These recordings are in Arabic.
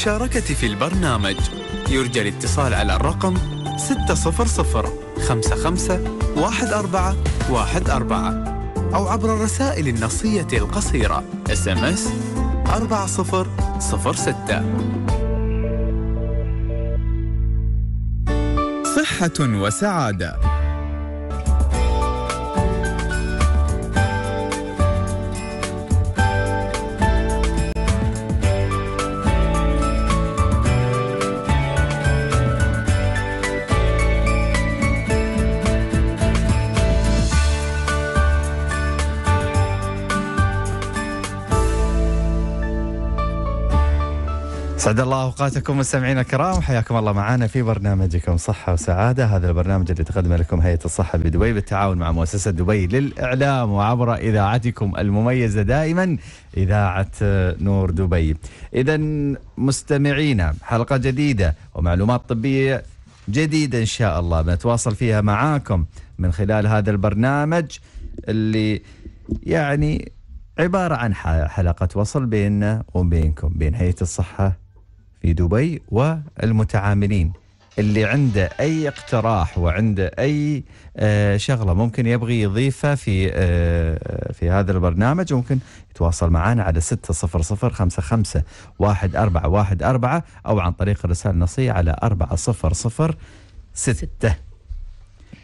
للمشاركة في البرنامج يرجى الاتصال على الرقم 600 55 أو عبر الرسائل النصية القصيرة اس ام اس 4006 صحة وسعادة سعد الله اوقاتكم مستمعينا الكرام حياكم الله معنا في برنامجكم صحه وسعاده هذا البرنامج اللي تقدمه لكم هيئه الصحه بدبي بالتعاون مع مؤسسه دبي للاعلام وعبر اذاعتكم المميزه دائما اذاعه نور دبي. اذا مستمعينا حلقه جديده ومعلومات طبيه جديده ان شاء الله بنتواصل فيها معاكم من خلال هذا البرنامج اللي يعني عبارة عن حلقة وصل بيننا وبينكم بين هيئة الصحة في دبي والمتعاملين اللي عنده أي اقتراح وعنده أي آه، شغلة ممكن يبغي يضيفها في آه، في هذا البرنامج ممكن يتواصل معنا على 60055 1414 أو عن طريق الرسالة النصية على 4006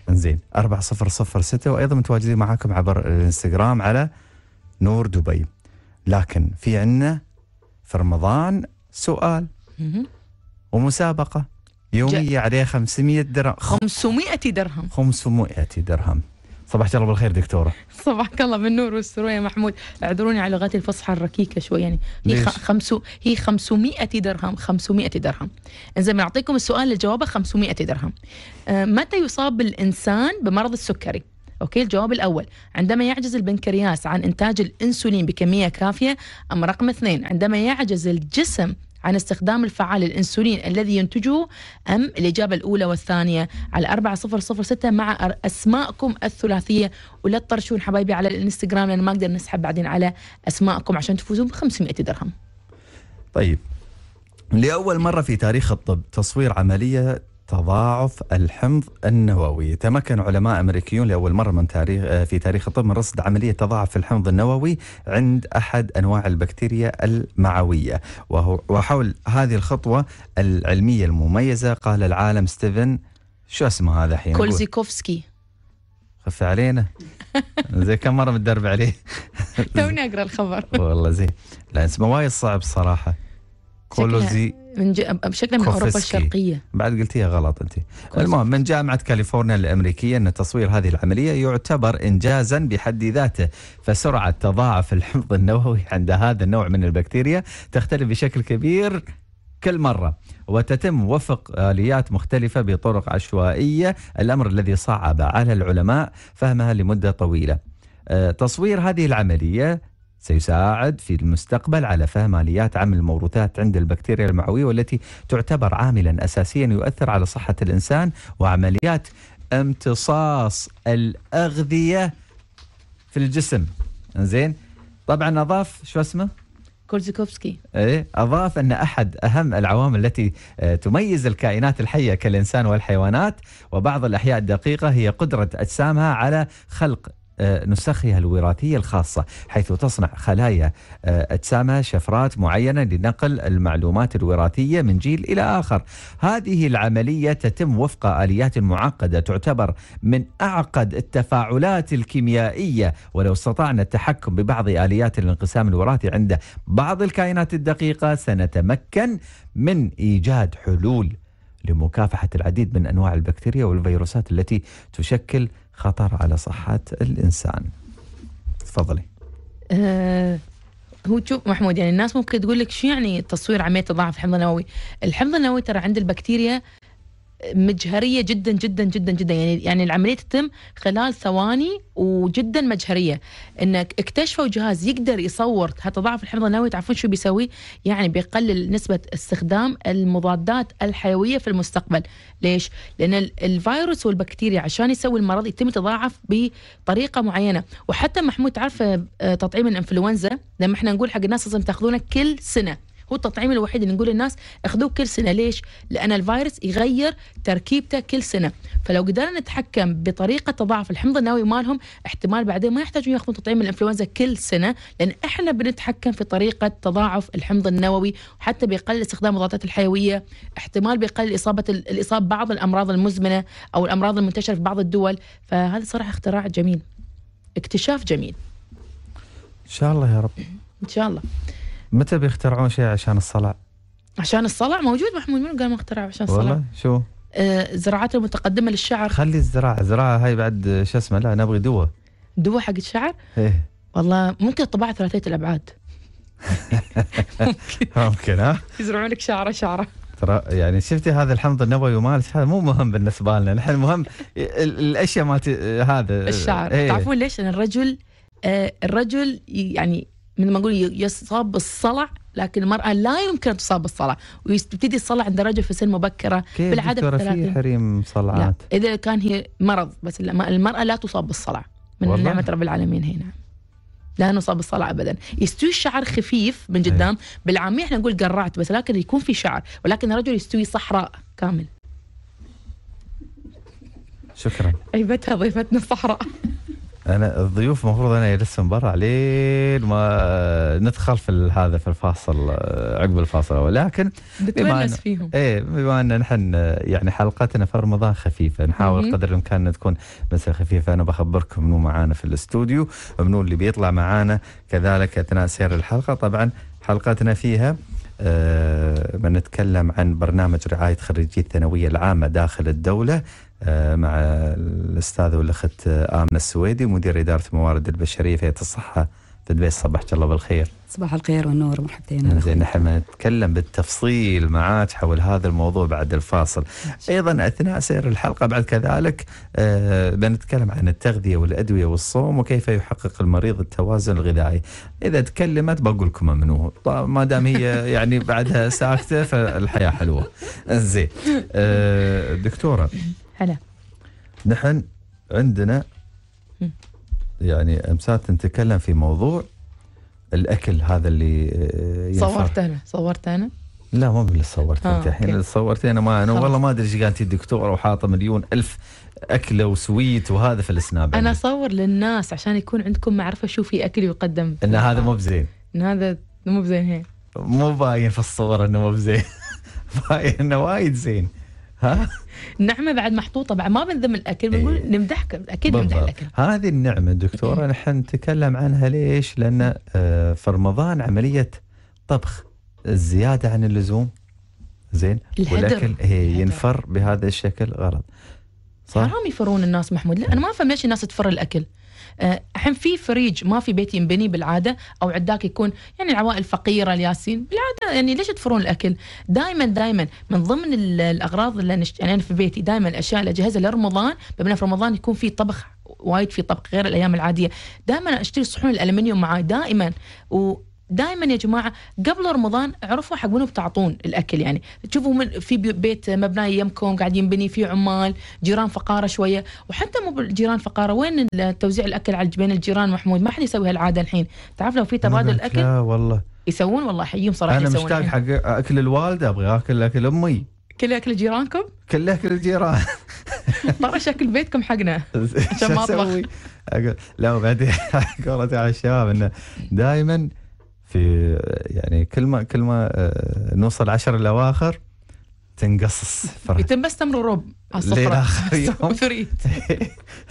انزين 4006 وأيضا متواجدين معاكم عبر الانستغرام على نور دبي لكن في عنا في رمضان سؤال ومسابقة يومية عليها 500 درهم 500 درهم 500 درهم صباحك الله بالخير دكتوره صباحك الله بالنور والسرور يا محمود اعذروني على لغتي الفصحى الركيكه شوي يعني هي خمسو هي 500 درهم 500 درهم زين بنعطيكم السؤال اللي جوابه 500 درهم أه متى يصاب الانسان بمرض السكري اوكي الجواب الاول عندما يعجز البنكرياس عن انتاج الانسولين بكميه كافيه ام رقم اثنين عندما يعجز الجسم عن استخدام الفعال للأنسولين الذي ينتجه أم الإجابة الأولى والثانية على 4006 مع أسماءكم الثلاثية ولا تطرشون حبايبي على الانستغرام لأن ما أقدر نسحب بعدين على أسماءكم عشان تفوزون ب 500 درهم طيب لأول مرة في تاريخ الطب تصوير عملية تضاعف الحمض النووي تمكن علماء أمريكيون لأول مرة من تاريخ آه، في تاريخ الطب من رصد عملية تضاعف الحمض النووي عند أحد أنواع البكتيريا المعوية وهو وحول هذه الخطوة العلمية المميزة قال العالم ستيفن شو اسمه هذا الحين كولزيكوفسكي خف علينا زي كم مره متدرب عليه توني اقرا الخبر والله زين لا اسمه وايد صعب صراحه كولوزي من ج... بشكل من اوروبا الشرقيه بعد قلتيها غلط انت المهم من جامعه كاليفورنيا الامريكيه ان تصوير هذه العمليه يعتبر انجازا بحد ذاته فسرعه تضاعف الحمض النووي عند هذا النوع من البكتيريا تختلف بشكل كبير كل مرة وتتم وفق آليات مختلفة بطرق عشوائية الأمر الذي صعب على العلماء فهمها لمدة طويلة آه، تصوير هذه العملية سيساعد في المستقبل على فهم آليات عمل الموروثات عند البكتيريا المعوية والتي تعتبر عاملا أساسيا يؤثر على صحة الإنسان وعمليات امتصاص الأغذية في الجسم زين طبعا أضاف شو اسمه كولزيكوفسكي ايه اضاف ان احد اهم العوامل التي آه، تميز الكائنات الحيه كالانسان والحيوانات وبعض الاحياء الدقيقه هي قدره اجسامها على خلق آه، نسخها الوراثية الخاصة حيث تصنع خلايا آه، أجسامها شفرات معينة لنقل المعلومات الوراثية من جيل إلى آخر هذه العملية تتم وفق آليات معقدة تعتبر من أعقد التفاعلات الكيميائية ولو استطعنا التحكم ببعض آليات الانقسام الوراثي عند بعض الكائنات الدقيقة سنتمكن من إيجاد حلول لمكافحة العديد من أنواع البكتيريا والفيروسات التي تشكل خطر على صحة الإنسان تفضلي أه هو شوف محمود يعني الناس ممكن تقول لك شو يعني تصوير عمليه ضعف الحمض النووي؟ الحمض النووي ترى عند البكتيريا مجهريه جدا جدا جدا جدا يعني يعني العمليه تتم خلال ثواني وجدا مجهريه انك اكتشفوا جهاز يقدر يصور تضاعف الحمض النووي تعرفون شو بيسوي؟ يعني بيقلل نسبه استخدام المضادات الحيويه في المستقبل، ليش؟ لان الفيروس والبكتيريا عشان يسوي المرض يتم يتضاعف بطريقه معينه، وحتى محمود تعرف آه، تطعيم الانفلونزا لما احنا نقول حق الناس لازم تاخذونه كل سنه. هو التطعيم الوحيد اللي نقول للناس اخذوه كل سنه ليش؟ لان الفيروس يغير تركيبته كل سنه فلو قدرنا نتحكم بطريقه تضاعف الحمض النووي مالهم احتمال بعدين ما يحتاجون ياخذون تطعيم الانفلونزا كل سنه لان احنا بنتحكم في طريقه تضاعف الحمض النووي وحتى بيقلل استخدام المضادات الحيويه احتمال بيقلل اصابه الاصابه بعض الامراض المزمنه او الامراض المنتشره في بعض الدول فهذا صراحه اختراع جميل اكتشاف جميل ان شاء الله يا رب ان شاء الله متى بيخترعون شيء عشان الصلع؟ عشان الصلع موجود محمود من قال ما اخترعوا عشان الصلع؟ والله شو؟ الزراعات آه، زراعات المتقدمه للشعر خلي الزراعه الزراعه هاي بعد شو اسمه لا نبغي دواء دواء حق الشعر؟ ايه والله ممكن الطباعه ثلاثيه الابعاد ممكن ممكن ها؟ يزرعون لك شعره شعره ترى يعني شفتي هذا الحمض النووي ومالش هذا مو مهم بالنسبه لنا نحن المهم الاشياء مالت آه، هذا الشعر ايه. تعرفون ليش؟ لان الرجل آه الرجل يعني من ما نقول يصاب بالصلع لكن المرأة لا يمكن أن تصاب بالصلع ويبتدي الصلع عند الرجل في سن مبكرة كيف بالعادة في حريم صلعات لا. إذا كان هي مرض بس المرأة لا تصاب بالصلع من نعمة رب العالمين هنا لا نصاب بالصلع ابدا يستوي الشعر خفيف من قدام إيه. بالعاميه احنا نقول قرعت بس لكن يكون في شعر ولكن الرجل يستوي صحراء كامل شكرا عيبتها ضيفتنا الصحراء انا الضيوف المفروض انا يرسم برا لين ما ندخل في هذا في الفاصل آه، عقب الفاصل ولكن بما فيهم ايه بما ان نحن آه، يعني حلقتنا في رمضان خفيفه نحاول قدر الامكان تكون بس خفيفه انا بخبركم منو معانا في الاستوديو منو اللي بيطلع معانا كذلك اثناء سير الحلقه طبعا حلقتنا فيها بنتكلم آه، عن برنامج رعاية خريجي الثانوية العامة داخل الدولة آه، مع الأستاذ والأخت آمنة السويدي مدير إدارة الموارد البشرية في الصحة في دبي صبحك الله بالخير صباح الخير والنور مرحبتين زين نحن نتكلم بالتفصيل معك حول هذا الموضوع بعد الفاصل ايضا اثناء سير الحلقه بعد كذلك آه بنتكلم عن التغذيه والادويه والصوم وكيف يحقق المريض التوازن الغذائي اذا تكلمت بقول لكم منو ما دام هي يعني بعدها ساكته فالحياه حلوه زين آه دكتوره هلا نحن عندنا يعني امسات نتكلم في موضوع الاكل هذا اللي صورته آه، صورت انا صورت انا لا مو باللي صورت آه، انت الحين اللي صورت انا ما انا والله ما ادري ايش قالت الدكتوره وحاطه مليون الف اكله وسويت وهذا في السناب انا اصور للناس عشان يكون عندكم معرفه شو في اكل يقدم ان هذا مو بزين ان هذا مو بزين هي مو باين في الصور انه مو بزين باين انه وايد زين ها النعمه بعد محطوطه بعد ما بنذم الاكل بنقول إيه. نمدحك اكيد نمدح الاكل هذه النعمه دكتوره إيه. نحن نتكلم عنها ليش؟ لان آه، في رمضان عمليه طبخ الزياده عن اللزوم زين الهدر. والاكل إيه ينفر بهذا الشكل غلط صح؟ حرام يفرون الناس محمود لا انا ما افهم ليش الناس تفر الاكل آه، الحين في فريج ما في بيت ينبني بالعاده او عداك يكون يعني العوائل فقيره الياسين بالعاده يعني ليش تفرون الاكل؟ دائما دائما من ضمن الاغراض اللي نشت... يعني انا في بيتي دائما الاشياء اللي اجهزها لرمضان بما في رمضان يكون في طبخ وايد في طبخ غير الايام العاديه دائما اشتري صحون الالمنيوم معاي دائما و... دائما يا جماعه قبل رمضان عرفوا حق منو بتعطون الاكل يعني تشوفوا من في بيت مبنى يمكم قاعد ينبني فيه عمال جيران فقاره شويه وحتى مو بالجيران فقاره وين توزيع الاكل على بين الجيران محمود ما حد يسوي هالعاده الحين تعرف لو في تبادل الاكل والله يسوون والله حيهم صراحه انا مشتاق يعني. حق اكل الوالده ابغى اكل اكل امي كل اكل جيرانكم؟ كل اكل الجيران ترى طيب، شكل بيتكم حقنا عشان ما اطبخ لا وبعدين قولتي على الشباب انه دائما في يعني كل ما كل ما آه، نوصل عشر الاواخر تنقص فرح يتم بس تمر وروب على اخر يوم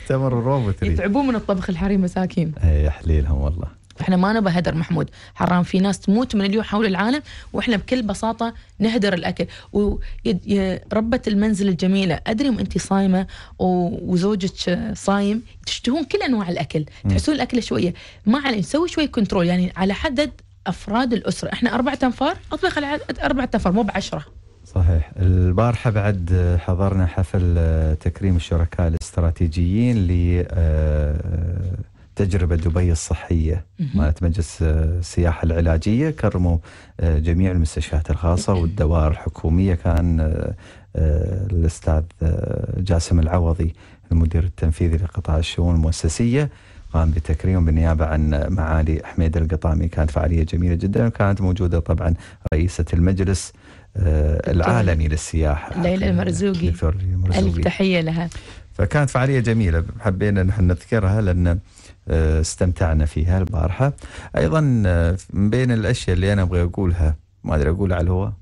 تمر وروب وثريت يتعبون من الطبخ الحريم مساكين اي حليلهم والله احنا ما نبى هدر محمود حرام في ناس تموت من اليوم حول العالم واحنا بكل بساطه نهدر الاكل وربة المنزل الجميله ادري انت صايمه وزوجك صايم تشتهون كل انواع الاكل تحسون الاكل شويه ما عليه نسوي شويه كنترول يعني على حدد افراد الاسره احنا اربعة انفار اطبخ على اربعة انفار مو بعشرة صحيح البارحة بعد حضرنا حفل آه، تكريم الشركاء الاستراتيجيين لتجربة آه، آه، دبي الصحية مالت مجلس السياحة العلاجية كرموا جميع المستشفيات الخاصة والدوائر الحكومية كان الأستاذ جاسم العوضي المدير التنفيذي لقطاع الشؤون المؤسسية قام بتكريم بالنيابة عن معالي حميد القطامي كانت فعالية جميلة جدا وكانت موجودة طبعا رئيسة المجلس آه، العالمي للسياحة ليلى المرزوقي ألف تحية لها فكانت فعالية جميلة حبينا نحن نذكرها لأن آه، استمتعنا فيها البارحة أيضا آه، من بين الأشياء اللي أنا أبغى أقولها ما أدري أقولها على الهواء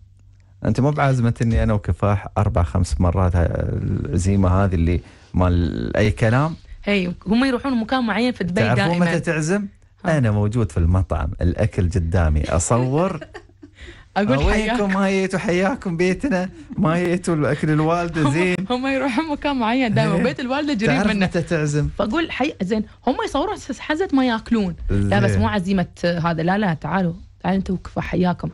أنت مو بعازمتني أنا وكفاح أربع خمس مرات العزيمة هذه اللي مال أي كلام اي هم يروحون مكان معين في دبي دائما متى تعزم؟ انا موجود في المطعم الاكل قدامي اصور اقول حياكم وينكم جيتوا حياكم بيتنا ما جيتوا الاكل الوالده زين هم, هم يروحون مكان معين دائما إيه. بيت الوالده قريب منه متى تعزم فاقول حي زين هم يصورون حزة ما ياكلون لا بس مو عزيمه هذا لا لا تعالوا تعالوا انتم حياكم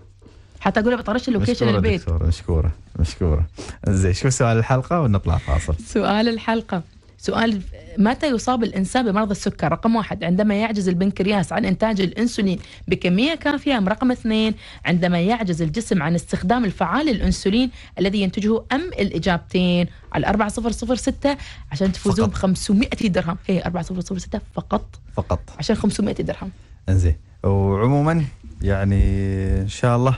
حتى اقول بطرش اللوكيشن البيت مشكوره مشكوره زين شو سؤال الحلقه ونطلع فاصل سؤال الحلقه سؤال متى يصاب الإنسان بمرض السكر رقم واحد عندما يعجز البنكرياس عن إنتاج الأنسولين بكمية كافية أم رقم اثنين عندما يعجز الجسم عن استخدام الفعال للأنسولين الذي ينتجه أم الإجابتين على 4006 عشان تفوزون ب 500 درهم هي 4006 فقط فقط عشان 500 درهم انزين وعموما يعني ان شاء الله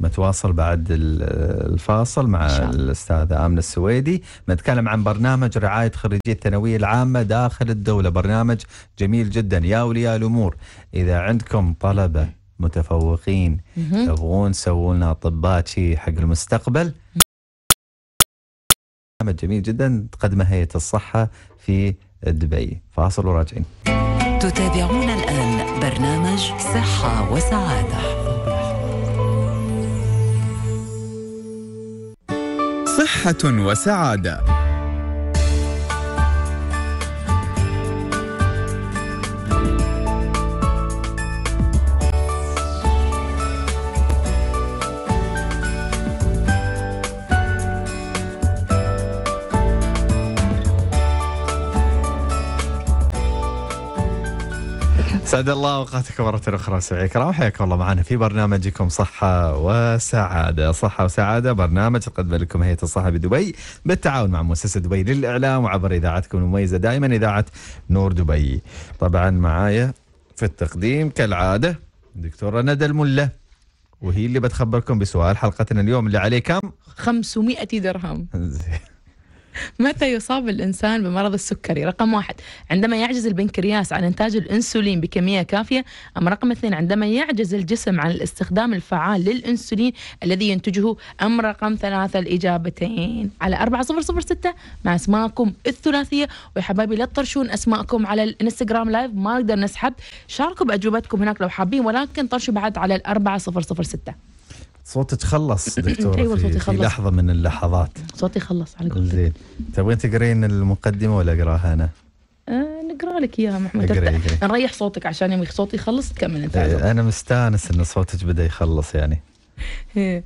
متواصل بعد الفاصل مع الاستاذه امنه السويدي نتكلم عن برنامج رعايه خريجي الثانويه العامه داخل الدوله برنامج جميل جدا يا اولياء الامور اذا عندكم طلبه متفوقين تبغون سووا لنا اطباء شيء حق المستقبل برنامج جميل جدا تقدمه هيئه الصحه في دبي فاصل وراجعين تتابعون الان برنامج صحه وسعاده صحة وسعادة سعد الله اوقاتكم مرة اخرى سعيد الكرام حياكم الله معنا في برنامجكم صحة وسعادة، صحة وسعادة برنامج تقدم لكم هيئة الصحة بدبي بالتعاون مع مؤسسة دبي للإعلام وعبر إذاعتكم المميزة دائما إذاعة نور دبي. طبعا معايا في التقديم كالعادة دكتورة ندى الملة وهي اللي بتخبركم بسؤال حلقتنا اليوم اللي عليه كم؟ 500 درهم. متى يصاب الإنسان بمرض السكري رقم واحد عندما يعجز البنكرياس عن إنتاج الأنسولين بكمية كافية أم رقم اثنين عندما يعجز الجسم عن الاستخدام الفعال للأنسولين الذي ينتجه أم رقم ثلاثة الإجابتين على أربعة صفر صفر ستة مع أسماءكم الثلاثية ويا حبايبي لا تطرشون أسماءكم على الانستغرام لايف ما نقدر نسحب شاركوا بأجوبتكم هناك لو حابين ولكن طرشوا بعد على الأربعة صفر صفر ستة صوتك خلص دكتور أيوة في, في لحظه من اللحظات صوتي خلص على قولتك زين تبغين تقرين المقدمه ولا اقراها انا؟ آه نقرا لك اياها محمد نريح صوتك عشان يوم صوتي يخلص تكمل انت إيه، انا مستانس ان صوتك بدا يخلص يعني إيه،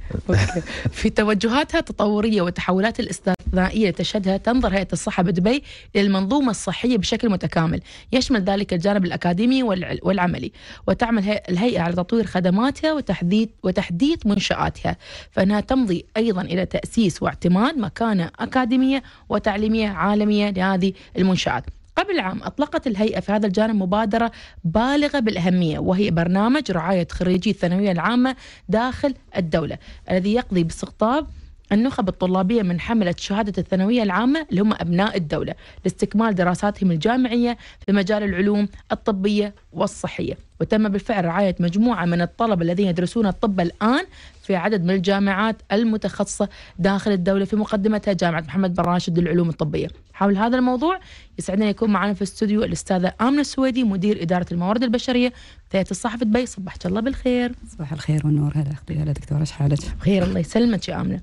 في توجهاتها التطورية والتحولات الاستثنائية تشهدها تنظر هيئة الصحة بدبي إلى المنظومة الصحية بشكل متكامل يشمل ذلك الجانب الأكاديمي والعملي وتعمل الهيئة على تطوير خدماتها وتحديث, وتحديث منشآتها فإنها تمضي أيضا إلى تأسيس واعتماد مكانة أكاديمية وتعليمية عالمية لهذه المنشآت قبل عام أطلقت الهيئة في هذا الجانب مبادرة بالغة بالأهمية وهي برنامج رعاية خريجي الثانوية العامة داخل الدولة الذي يقضي باستقطاب النخب الطلابية من حملة شهادة الثانوية العامة اللي هم أبناء الدولة لاستكمال دراساتهم الجامعية في مجال العلوم الطبية والصحية وتم بالفعل رعاية مجموعة من الطلبة الذين يدرسون الطب الآن في عدد من الجامعات المتخصصة داخل الدولة في مقدمتها جامعة محمد بن راشد للعلوم الطبية حول هذا الموضوع يسعدنا يكون معنا في الاستوديو الأستاذة آمنة السويدي مدير إدارة الموارد البشرية تيت الصحف دبي صبحت الله بالخير صباح الخير والنور هلا أختي هلا دكتورة إيش حالك بخير الله يسلمك يا آمنة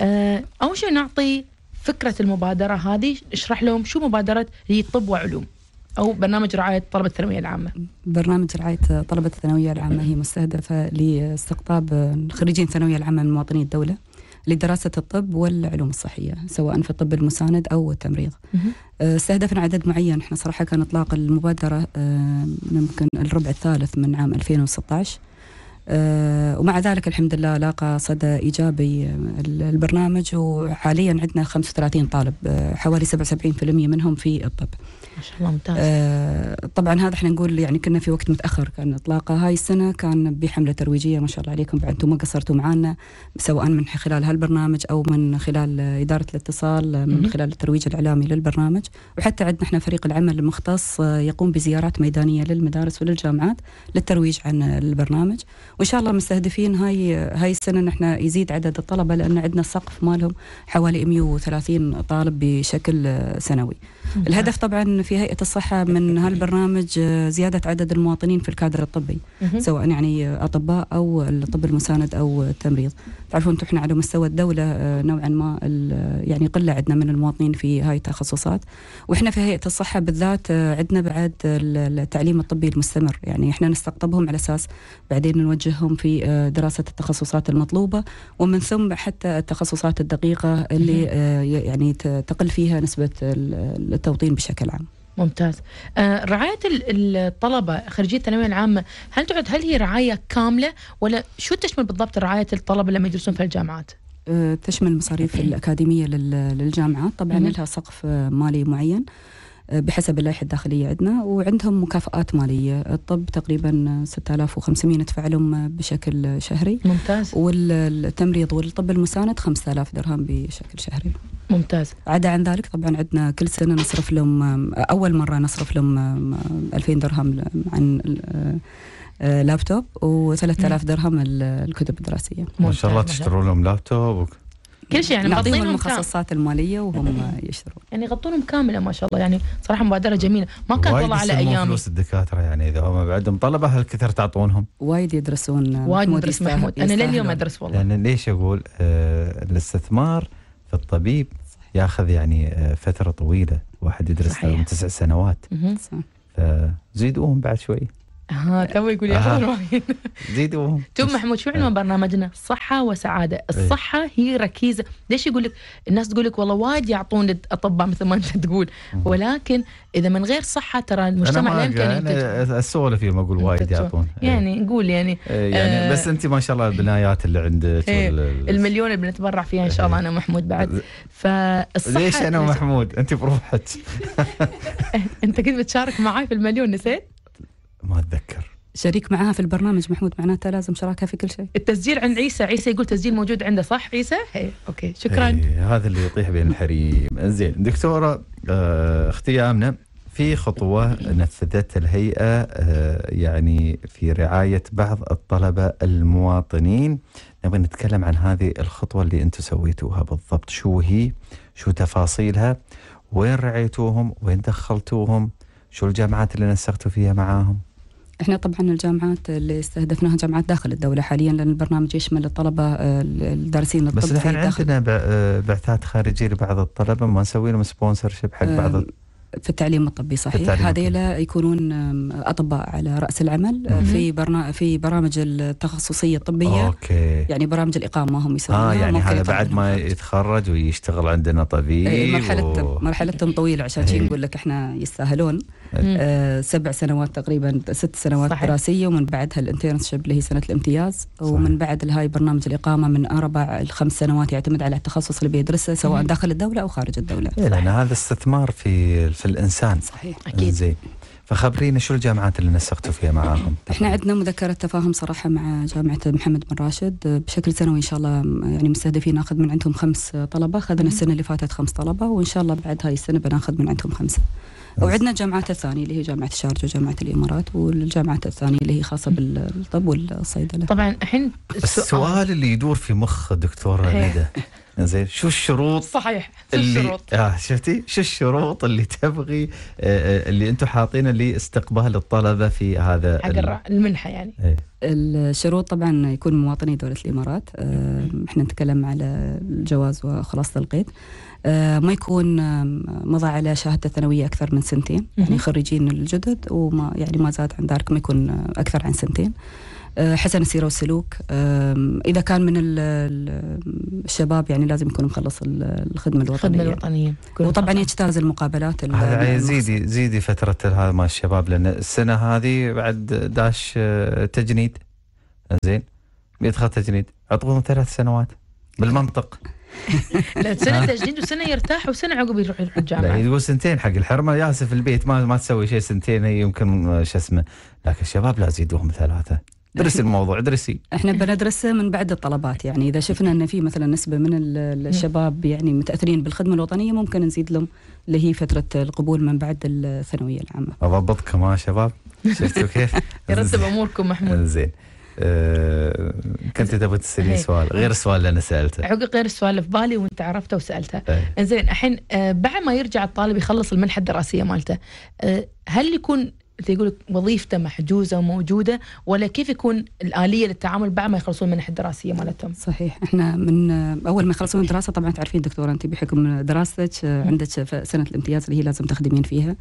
آه، أول شيء نعطي فكرة المبادرة هذه اشرح لهم شو مبادرة هي طب وعلوم او برنامج رعايه طلبه الثانويه العامه برنامج رعايه طلبه الثانويه العامه هي مستهدفه لاستقطاب خريجين الثانويه العامه من مواطني الدوله لدراسة الطب والعلوم الصحية سواء في الطب المساند أو التمريض أه، استهدفنا عدد معين احنا صراحة كان إطلاق المبادرة أه، ممكن الربع الثالث من عام 2016 أه، ومع ذلك الحمد لله لاقى صدى إيجابي البرنامج وحاليا عندنا 35 طالب حوالي 77% منهم في الطب ما شاء الله ممتاز آه طبعا هذا احنا نقول يعني كنا في وقت متاخر كان اطلاقه هاي السنه كان بحمله ترويجيه ما شاء الله عليكم بعد انتم ما قصرتوا معنا سواء من خلال هالبرنامج او من خلال اداره الاتصال من خلال الترويج الاعلامي للبرنامج وحتى عندنا احنا فريق العمل المختص يقوم بزيارات ميدانيه للمدارس وللجامعات للترويج عن البرنامج وان شاء الله مستهدفين هاي هاي السنه ان احنا يزيد عدد الطلبه لان عندنا السقف مالهم حوالي 130 طالب بشكل سنوي الهدف طبعا في هيئه الصحه من هالبرنامج آه، زياده عدد المواطنين في الكادر الطبي سواء يعني اطباء او الطب المساند او التمريض تعرفون احنا على مستوى الدوله آه، نوعا ما يعني قله عندنا من المواطنين في هاي التخصصات واحنا في هيئه الصحه بالذات آه، عندنا بعد التعليم الطبي المستمر يعني احنا نستقطبهم على اساس بعدين نوجههم في دراسه التخصصات المطلوبه ومن ثم حتى التخصصات الدقيقه اللي يعني تقل فيها نسبه التوطين بشكل عام ممتاز آه، رعاية الطلبة خريجي الثانوية العامة هل تعد هل هي رعاية كاملة ولا شو تشمل بالضبط رعاية الطلبة لما يدرسون في الجامعات؟ آه، تشمل مصاريف الأكاديمية للجامعات طبعا لها سقف آه، مالي معين بحسب اللائحه الداخليه عندنا وعندهم مكافآت ماليه الطب تقريبا 6500 ندفع لهم بشكل شهري ممتاز والتمريض والطب المساند 5000 درهم بشكل شهري ممتاز عدا عن ذلك طبعا عندنا كل سنه نصرف لهم اول مره نصرف لهم 2000 درهم عن آه، آه، لابتوب و3000 درهم الكتب الدراسيه ما شاء الله تشتروا لهم لابتوب كل شيء يعني نعطيهم المخصصات كامل. الماليه وهم يشترون يعني يغطونهم كامله ما شاء الله يعني صراحه مبادره جميله ما كانت والله على ايام فلوس الدكاتره يعني اذا هم بعدهم طلبه هالكثر تعطونهم وايد يدرسون وايد مدرس محمود انا لليوم ادرس والله لان يعني ليش اقول آه الاستثمار في الطبيب ياخذ يعني آه، فتره طويله واحد يدرس تسع سنوات فزيدوهم بعد شوي ها تو يقول يا آه. زيدوا تو محمود شو عنوان آه. برنامجنا؟ صحة وسعادة، إيه. الصحة هي ركيزة، ليش يقول لك الناس تقول لك والله وايد يعطون الاطباء مثل ما انت تقول، ولكن اذا من غير صحة ترى المجتمع لا يمكن ينتج أسولف يوم اقول وايد يعطون إيه. يعني نقول يعني إيه، يعني آه. بس انت ما شاء الله البنايات اللي عندك المليون اللي بنتبرع فيها ان شاء الله انا محمود بعد فالصحة ليش انا محمود؟ انت بروحك انت كنت بتشارك معي في المليون نسيت؟ ما اتذكر شريك معاها في البرنامج محمود معناته لازم شراكه في كل شيء التسجيل عند عيسى عيسى يقول تسجيل موجود عنده صح عيسى هي. إيه. اوكي شكرا هي. إيه، هذا اللي يطيح بين الحريم زين دكتوره آه، اختي في خطوه نفذتها الهيئه آه، يعني في رعايه بعض الطلبه المواطنين نبغى نتكلم عن هذه الخطوه اللي انتم سويتوها بالضبط شو هي شو تفاصيلها وين رعيتوهم وين دخلتوهم شو الجامعات اللي نسقتوا فيها معاهم احنا طبعا الجامعات اللي استهدفناها جامعات داخل الدوله حاليا لان البرنامج يشمل الطلبه الدارسين الطب بس الحين عندنا بعثات خارجيه لبعض الطلبه ما نسوي لهم سبونسر شيب حق بعض في التعليم الطبي صحيح هذيلا يكونون اطباء على راس العمل آه، في برنا في برامج التخصصيه الطبيه أوكي. يعني برامج الاقامه هم آه، يسوونها اه يعني هذا بعد ما يتخرج ويشتغل عندنا طبيب إيه، مرحلتهم و... مرحلتهم طويله عشان شي إيه. نقول لك احنا يستاهلون آه، سبع سنوات تقريبا ست سنوات صحيح. دراسيه ومن بعدها الانترنشيب اللي هي سنه الامتياز صحيح. ومن بعد الهاي برنامج الاقامه من اربع لخمس سنوات يعتمد على التخصص اللي بيدرسه سواء مم. داخل الدوله او خارج الدوله إيه، لان هذا استثمار في في الانسان صحيح اكيد زين فخبرينا شو الجامعات اللي نسقتوا فيها معاهم؟ احنا عندنا مذكره تفاهم صراحه مع جامعه محمد بن راشد بشكل سنوي ان شاء الله يعني مستهدفين ناخذ من عندهم خمس طلبه، اخذنا السنه اللي فاتت خمس طلبه وان شاء الله بعد هاي السنه بناخذ من عندهم خمسه. وعندنا الجامعات الثانيه اللي هي جامعه الشارجه وجامعه الامارات والجامعات الثانيه اللي هي خاصه بالطب والصيدله طبعا الحين السؤال اللي يدور في مخ دكتوره إيه. ندى زين شو الشروط صحيح شو اللي الشروط آه شفتي شو الشروط اللي تبغي آه، آه، اللي انتم حاطينه لاستقبال الطلبه في هذا حق المنحه يعني ايه؟ الشروط طبعا يكون مواطني دوله الامارات آه، احنا نتكلم على الجواز وخلاصه القيد آه، ما يكون مضى على شهادة ثانوية أكثر من سنتين يعني خريجين الجدد وما يعني ما زاد عن ذلك ما يكون آه، أكثر عن سنتين آه، حسن السيرة والسلوك إذا كان من الشباب يعني لازم يكون مخلص الخدمة الوطنية الخدمة الوطنية وطبعا يجتاز المقابلات هذا زيدي زيدي فترة هذا مال الشباب لأن السنة هذه بعد داش تجنيد زين بيدخل تجنيد عطوهم ثلاث سنوات بالمنطق لا سنه تجديد وسنه يرتاح وسنه عقب يروح الجامعه لا يقول سنتين حق الحرمه ياسف البيت ما ما تسوي شيء سنتين يمكن شو اسمه لكن الشباب لا زيدوهم ثلاثه درسي الموضوع درسي احنا بندرسه من بعد الطلبات يعني اذا شفنا ان في مثلا نسبه من الشباب يعني متاثرين بالخدمه الوطنيه ممكن نزيد لهم اللي هي فتره القبول من بعد الثانويه العامه اضبطكم ها شباب شفتوا كيف يرتب اموركم محمود زين آه، كنت تبغى تساليني إيه. سؤال غير السؤال اللي انا سالته عقب غير السؤال اللي في بالي وانت عرفته وسالته إيه. انزين الحين آه، بعد ما يرجع الطالب يخلص المنحه الدراسيه مالته آه، هل يكون يقول لك وظيفته محجوزه وموجوده ولا كيف يكون الاليه للتعامل بعد ما يخلصون المنحه الدراسيه مالتهم؟ صحيح احنا من اول ما يخلصون الدراسه طبعا تعرفين دكتوره انت بحكم دراستك عندك سنه الامتياز اللي هي لازم تخدمين فيها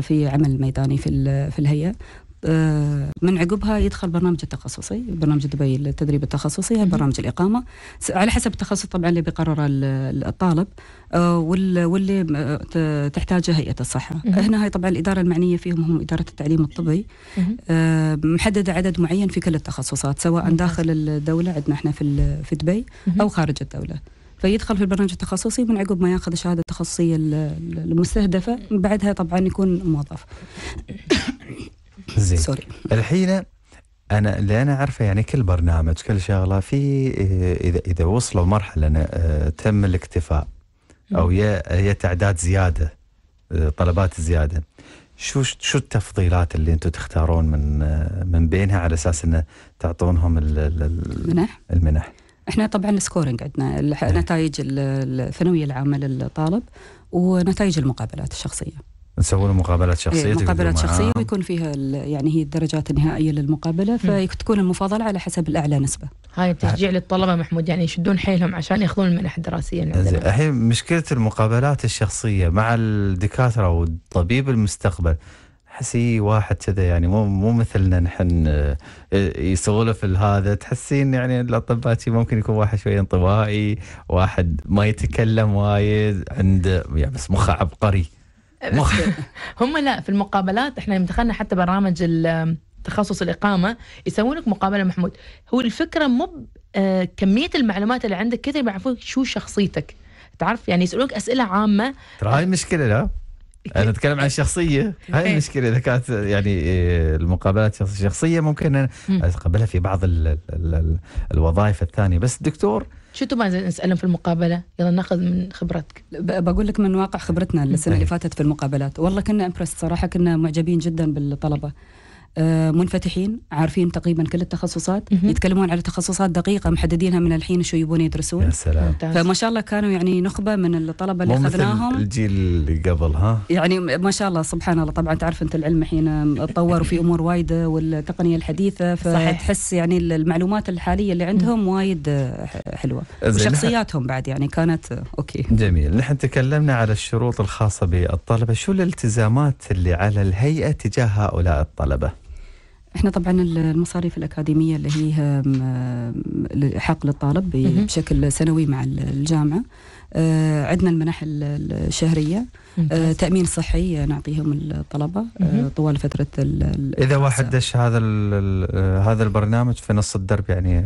في عمل ميداني في في الهيئه آه، من عقبها يدخل برنامج التخصصي برنامج دبي التدريب التخصصي برنامج الإقامة على حسب التخصص طبعا اللي بيقرره الطالب آه، واللي آه، تحتاجه هيئة الصحة هنا هاي طبعا الإدارة المعنية فيهم هم إدارة التعليم الطبي محددة عدد معين في كل التخصصات سواء داخل الدولة عندنا احنا في في دبي أو خارج الدولة فيدخل في البرنامج التخصصي من عقب ما ياخذ الشهاده التخصصيه المستهدفه بعدها طبعا يكون موظف زين سوري الحين انا اللي انا اعرفه يعني كل برنامج كل شغله في آه، اذا اذا وصلوا مرحله آه، تم الاكتفاء او يا يا تعداد زياده آه، طلبات زياده شو شو التفضيلات اللي انتم تختارون من من بينها على اساس انه تعطونهم المنح المنح احنا طبعا السكورنج عندنا إيه. نتائج الثانويه العامه للطالب ونتائج المقابلات الشخصيه تسوون مقابلات إيه، شخصيه مقابلات شخصيه آه. ويكون فيها يعني هي الدرجات النهائيه للمقابله فتكون المفاضله على حسب الاعلى نسبه. هاي تشجيع للطلبه محمود يعني يشدون حيلهم عشان ياخذون المنح الدراسيه الحين مشكله المقابلات الشخصيه مع الدكاتره والطبيب المستقبل تحسي واحد كذا يعني مو مو مثلنا نحن آه، يسولف في هذا تحسين يعني الاطباء ممكن يكون واحد شوي انطوائي، واحد ما يتكلم وايد عنده يعني بس مخه عبقري. هم لا في المقابلات احنا لما دخلنا حتى برامج تخصص الإقامة يسوون لك مقابلة محمود هو الفكرة مو آه كمية المعلومات اللي عندك كثر بيعرفون شو شخصيتك تعرف يعني يسألوك أسئلة عامة ترى هاي مشكلة لا انا اتكلم عن إيه. الشخصيه هاي المشكله إيه. اذا كانت يعني إيه، المقابلات الشخصيه ممكن اتقبلها في بعض الوظائف الثانيه بس دكتور شو تبغى نسالهم في المقابله؟ يلا ناخذ من خبرتك. بقول لك من واقع خبرتنا السنه طيب. اللي فاتت في المقابلات، والله كنا امبرست صراحه كنا معجبين جدا بالطلبه. آه، منفتحين عارفين تقريبا كل التخصصات يتكلمون على تخصصات دقيقه محددينها من الحين شو يبون يدرسون يا سلام فما شاء الله كانوا يعني نخبه من الطلبه اللي اخذناهم الجيل اللي قبل ها يعني ما شاء الله سبحان الله طبعا تعرف انت العلم الحين تطور وفي امور وايده والتقنيه الحديثه فتحس يعني المعلومات الحاليه اللي عندهم وايد حلوه وشخصياتهم بعد يعني كانت اوكي جميل نحن تكلمنا على الشروط الخاصه بالطلبه شو الالتزامات اللي على الهيئه تجاه هؤلاء الطلبه احنا طبعا المصاريف الاكاديميه اللي هي حق للطالب بشكل سنوي مع الجامعه آه، عندنا المنح الشهريه آه، تامين صحي نعطيهم الطلبه آه، طوال فتره اذا واحد دش هذا هذا البرنامج في نص الدرب يعني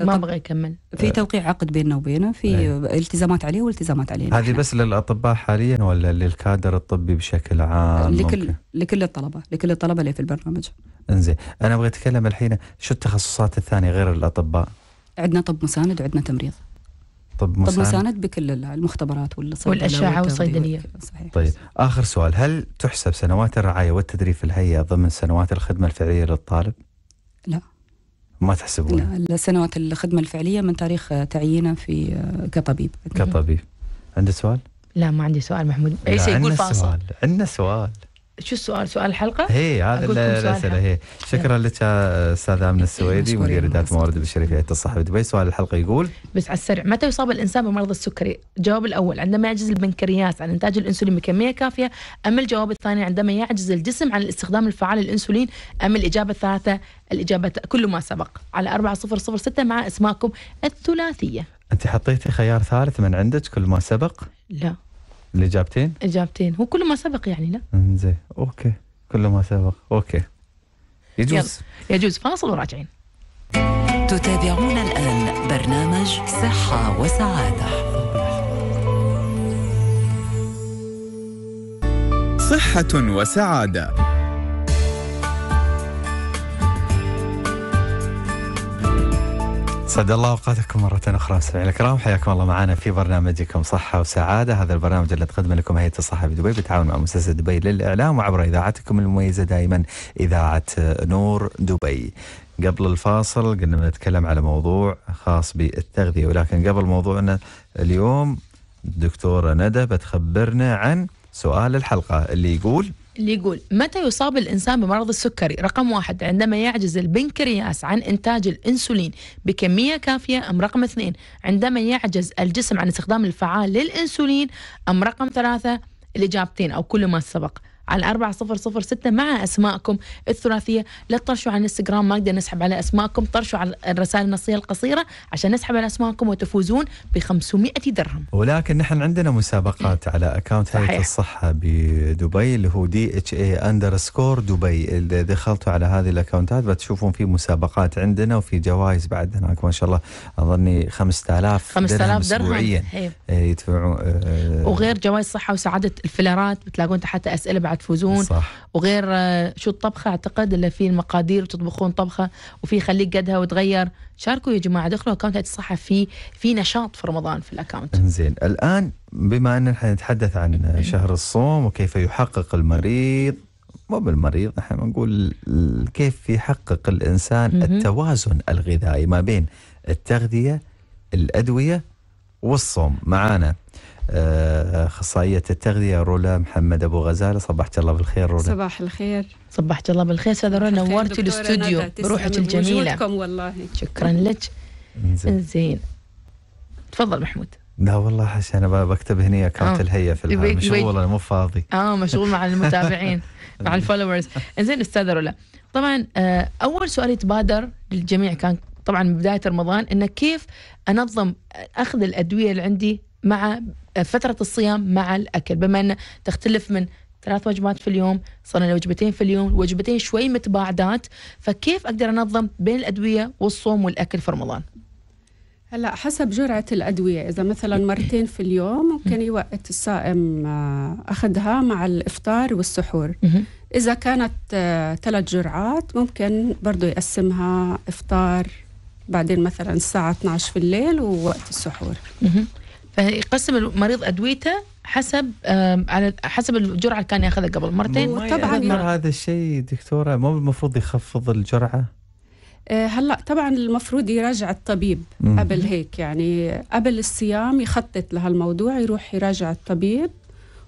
ما ابغى يكمل في توقيع عقد بيننا وبينه في أي. التزامات عليه والتزامات علينا هذه بس للاطباء حاليا ولا للكادر الطبي بشكل عام لكل ممكن. لكل الطلبه لكل الطلبه اللي في البرنامج انزين انا ابغى اتكلم الحين شو التخصصات الثانيه غير الاطباء عندنا طب مساند وعندنا تمريض طب مساند, طب مساند بكل المختبرات والاشعه والصيدليه صحيح طيب اخر سؤال هل تحسب سنوات الرعايه والتدريب في الهيئه ضمن سنوات الخدمه الفعليه للطالب؟ لا ما تحسبون سنوات الخدمة الفعلية من تاريخ تعيينه في آه، كطبيب كطبيب عندك سؤال؟ لا ما عندي سؤال محمود ايش يقول فاصل عندنا سؤال شو السؤال؟ سؤال الحلقة؟ هي هذا الأسئلة هي شكرا لك أستاذة أمنة السويدي مدير إدارة الموارد البشرية في الصحة بدبي سؤال الحلقة يقول بس على السريع متى يصاب الإنسان بمرض السكري؟ الجواب الأول عندما يعجز البنكرياس عن إنتاج الأنسولين بكمية كافية أما الجواب الثاني عندما يعجز الجسم عن الاستخدام الفعال للأنسولين أما الإجابة الثالثة الإجابة كل ما سبق على 4006 مع اسماكم الثلاثية أنت حطيتي خيار ثالث من عندك كل ما سبق؟ لا الاجابتين؟ اجابتين هو كل ما سبق يعني لا زين اوكي كل ما سبق اوكي يجوز يلا. يجوز فاصل وراجعين تتابعون الان برنامج صحه وسعاده صحه وسعاده سعد الله اوقاتكم مره اخرى مستمعينا الكرام حياكم الله معنا في برنامجكم صحه وسعاده هذا البرنامج اللي تقدمه لكم هيئه الصحه بدبي بالتعاون مع مؤسسه دبي للاعلام وعبر اذاعتكم المميزه دائما اذاعه نور دبي قبل الفاصل قلنا بنتكلم على موضوع خاص بالتغذيه ولكن قبل موضوعنا اليوم الدكتوره ندى بتخبرنا عن سؤال الحلقه اللي يقول اللي يقول متى يصاب الإنسان بمرض السكري رقم واحد عندما يعجز البنكرياس عن إنتاج الأنسولين بكمية كافية أم رقم اثنين عندما يعجز الجسم عن استخدام الفعال للأنسولين أم رقم ثلاثة الإجابتين أو كل ما سبق على 4006 مع اسماءكم الثلاثيه لا تطرشوا على الانستغرام ما نقدر نسحب على اسماءكم طرشوا على الرسائل النصيه القصيره عشان نسحب على اسماءكم وتفوزون ب 500 درهم ولكن نحن عندنا مسابقات على أكاونت هيئه الصحه بدبي اللي هو دي اتش اي اندرسكور دبي اذا دخلتوا على هذه الأكاونتات بتشوفون في مسابقات عندنا وفي جوائز بعد هناك ما شاء الله اظني 5000 5000 درهم, درهم. اسبوعيا إيه. إيه، يدفعون آه، وغير جوائز صحه وسعاده الفلرات بتلاقون تحت اسئله بعد تفوزون صح. وغير آه، شو الطبخة أعتقد اللي في المقادير وتطبخون طبخة وفي خليك قدها وتغير شاركوا يا جماعة دخلوا أكاونت الصحة في في نشاط في رمضان في الأكاونت زين الآن بما أننا نتحدث عن شهر الصوم وكيف يحقق المريض مو بالمريض نحن نقول كيف يحقق الإنسان التوازن الغذائي ما بين التغذية الأدوية والصوم معانا اخصائيه التغذيه رولا محمد ابو غزاله صبحت الله بالخير رولا صباح الخير صبحت الله بالخير استاذه رولا نورتي الاستوديو بروحك الجميله والله شكرا لك زين تفضل محمود لا والله حش انا بكتب هنا اكونت آه. الهيئه في مشغول انا مو فاضي اه مشغول مع المتابعين مع الفولورز زين استاذ رولا طبعا آه، اول سؤال يتبادر للجميع كان طبعا بدايه رمضان انه كيف انظم اخذ الادويه اللي عندي مع فترة الصيام مع الأكل بما أن تختلف من ثلاث وجبات في اليوم صرنا لوجبتين في اليوم وجبتين شوي متباعدات فكيف أقدر أنظم بين الأدوية والصوم والأكل في رمضان هلا حسب جرعة الأدوية إذا مثلا مرتين في اليوم ممكن يوقت الصائم آه، أخذها مع الإفطار والسحور إذا كانت آه، ثلاث جرعات ممكن برضه يقسمها إفطار بعدين مثلا الساعة 12 في الليل ووقت السحور فيقسم المريض ادويته حسب على حسب الجرعه اللي كان ياخذها قبل مرتين طبعا هذا الشيء دكتوره مو المفروض يخفض الجرعه آه، هلا طبعا المفروض يراجع الطبيب قبل هيك يعني قبل الصيام يخطط لهالموضوع يروح يراجع الطبيب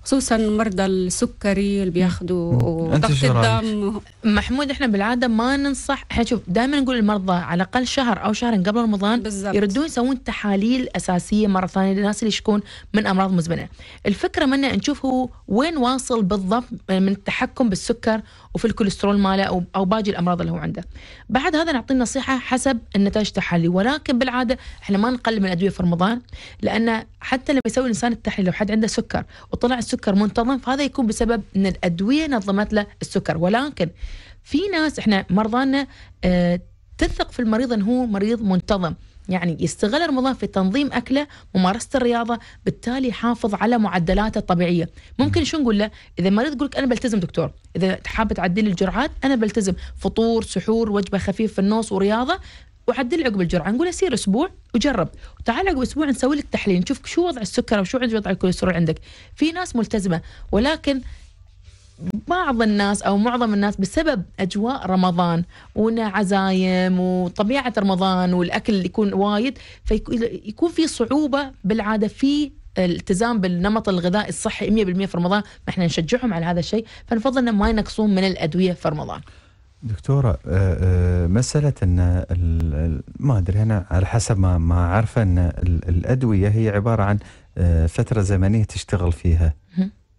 خصوصا مرضى السكري اللي بياخذوا ضغط الدم محمود احنا بالعاده ما ننصح احنا شوف دائما نقول المرضى على الاقل شهر او شهرين قبل رمضان بالزبط. يردون يسوون تحاليل اساسيه مره ثانيه للناس اللي يشكون من امراض مزمنه الفكره منا نشوف هو وين واصل بالضبط من التحكم بالسكر وفي الكوليسترول ماله او او باقي الامراض اللي هو عنده بعد هذا نعطيه نصيحه حسب النتائج التحاليل ولكن بالعاده احنا ما نقلل من الادويه في رمضان لان حتى لما يسوي الانسان التحليل لو حد عنده سكر وطلع السكر سكر منتظم فهذا يكون بسبب ان الادويه نظمت له السكر ولكن في ناس احنا مرضانا آه، تثق في المريض انه هو مريض منتظم يعني يستغل رمضان في تنظيم اكله ممارسه الرياضه بالتالي يحافظ على معدلاته الطبيعيه ممكن شو نقول له اذا المريض يقول لك انا بلتزم دكتور اذا حابه تعدل الجرعات انا بلتزم فطور سحور وجبه خفيفه في النص ورياضه وعدل عقب الجرعه نقول سير اسبوع وجرب وتعال عقب اسبوع نسوي لك تحليل نشوف شو وضع السكر وشو وضع الكوليسترول عندك في ناس ملتزمه ولكن بعض الناس او معظم الناس بسبب اجواء رمضان وعزايم وطبيعه رمضان والاكل اللي يكون وايد فيكون في صعوبه بالعاده في الالتزام بالنمط الغذائي الصحي 100% في رمضان ما احنا نشجعهم على هذا الشيء فنفضل انهم ما ينقصون من الادويه في رمضان دكتوره آه، آه، مساله ان ما ادري انا على حسب ما ما عارفه ان الادويه هي عباره عن آه، فتره زمنيه تشتغل فيها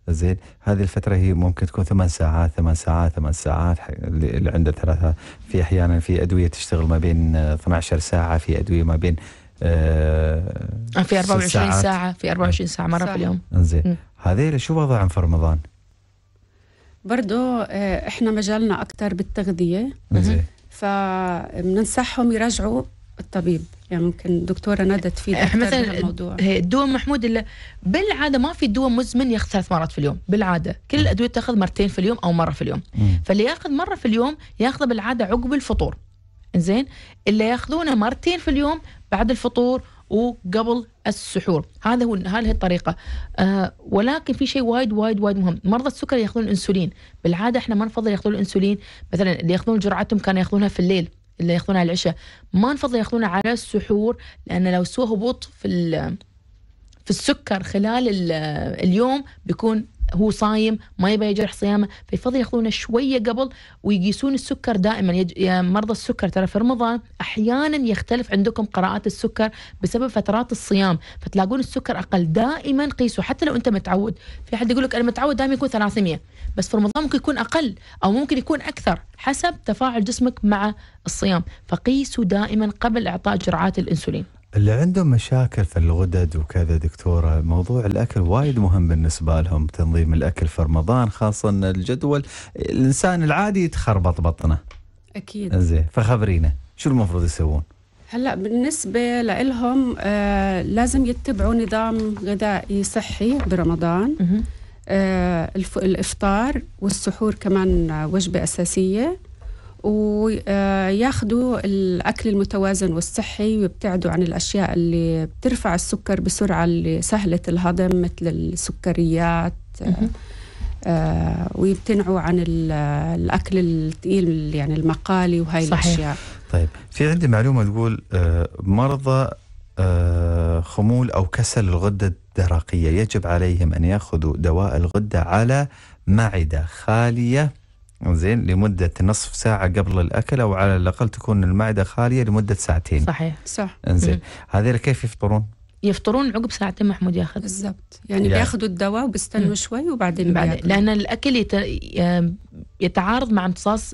زين هذه الفترة هي ممكن تكون ثمان ساعات ثمان ساعات ثمان ساعات اللي عنده ثلاثة في أحيانا في أدوية تشتغل ما بين 12 ساعة في أدوية ما بين آه في 24 ساعة في 24 ساعة مرة في اليوم زين هذه شو وضعهم في رمضان؟ برضه آه، احنا مجالنا اكثر بالتغذيه فبننصحهم يراجعوا الطبيب يعني ممكن دكتوره ندى تفيد مثلا الموضوع الدواء محمود اللي بالعاده ما في دواء مزمن ياخذ ثلاث مرات في اليوم بالعاده كل الادويه تاخذ مرتين في اليوم او مره في اليوم فاللي ياخذ مره في اليوم ياخذه بالعاده عقب الفطور زين اللي ياخذونه مرتين في اليوم بعد الفطور وقبل السحور هذا هو هذه الطريقه آه ولكن في شيء وايد وايد وايد مهم مرضى السكر ياخذون الانسولين بالعاده احنا ما نفضل ياخذون الانسولين مثلا اللي ياخذون جرعتهم كانوا ياخذونها في الليل اللي ياخذونها العشاء ما نفضل ياخذونها على السحور لان لو سوى هبوط في في السكر خلال اليوم بيكون هو صايم ما يبي يجرح صيامه فيفضل ياخذونه شويه قبل ويقيسون السكر دائما يج... مرضى السكر ترى في رمضان احيانا يختلف عندكم قراءات السكر بسبب فترات الصيام فتلاقون السكر اقل دائما قيسوا حتى لو انت متعود في حد يقول لك انا متعود دائما يكون 300 بس في رمضان ممكن يكون اقل او ممكن يكون اكثر حسب تفاعل جسمك مع الصيام فقيسوا دائما قبل اعطاء جرعات الانسولين اللي عندهم مشاكل في الغدد وكذا دكتورة موضوع الأكل وايد مهم بالنسبة لهم تنظيم الأكل في رمضان خاصة ان الجدول الإنسان العادي يتخربط بطنه أكيد زين فخبرينا شو المفروض يسوون؟ هلا بالنسبة لهم آه لازم يتبعوا نظام غذائي صحي برمضان آه الافطار والسحور كمان وجبة أساسية وياخذوا الأكل المتوازن والصحي ويبتعدوا عن الأشياء اللي بترفع السكر بسرعة اللي سهلة الهضم مثل السكريات آه، ويمتنعوا عن الاكل الثقيل يعني المقالي وهي صحيح. الاشياء طيب في عندي معلومه تقول آه، مرضى آه، خمول او كسل الغده الدرقيه يجب عليهم ان ياخذوا دواء الغده على معده خاليه زين لمدة نصف ساعة قبل الأكل أو على الأقل تكون المعدة خالية لمدة ساعتين صحيح صح انزين هذول كيف يفطرون؟ يفطرون عقب ساعتين محمود ياخذ بالضبط يعني, يعني بياخذوا الدواء وبيستنوا شوي وبعدين بعد لان الاكل يتعارض مع امتصاص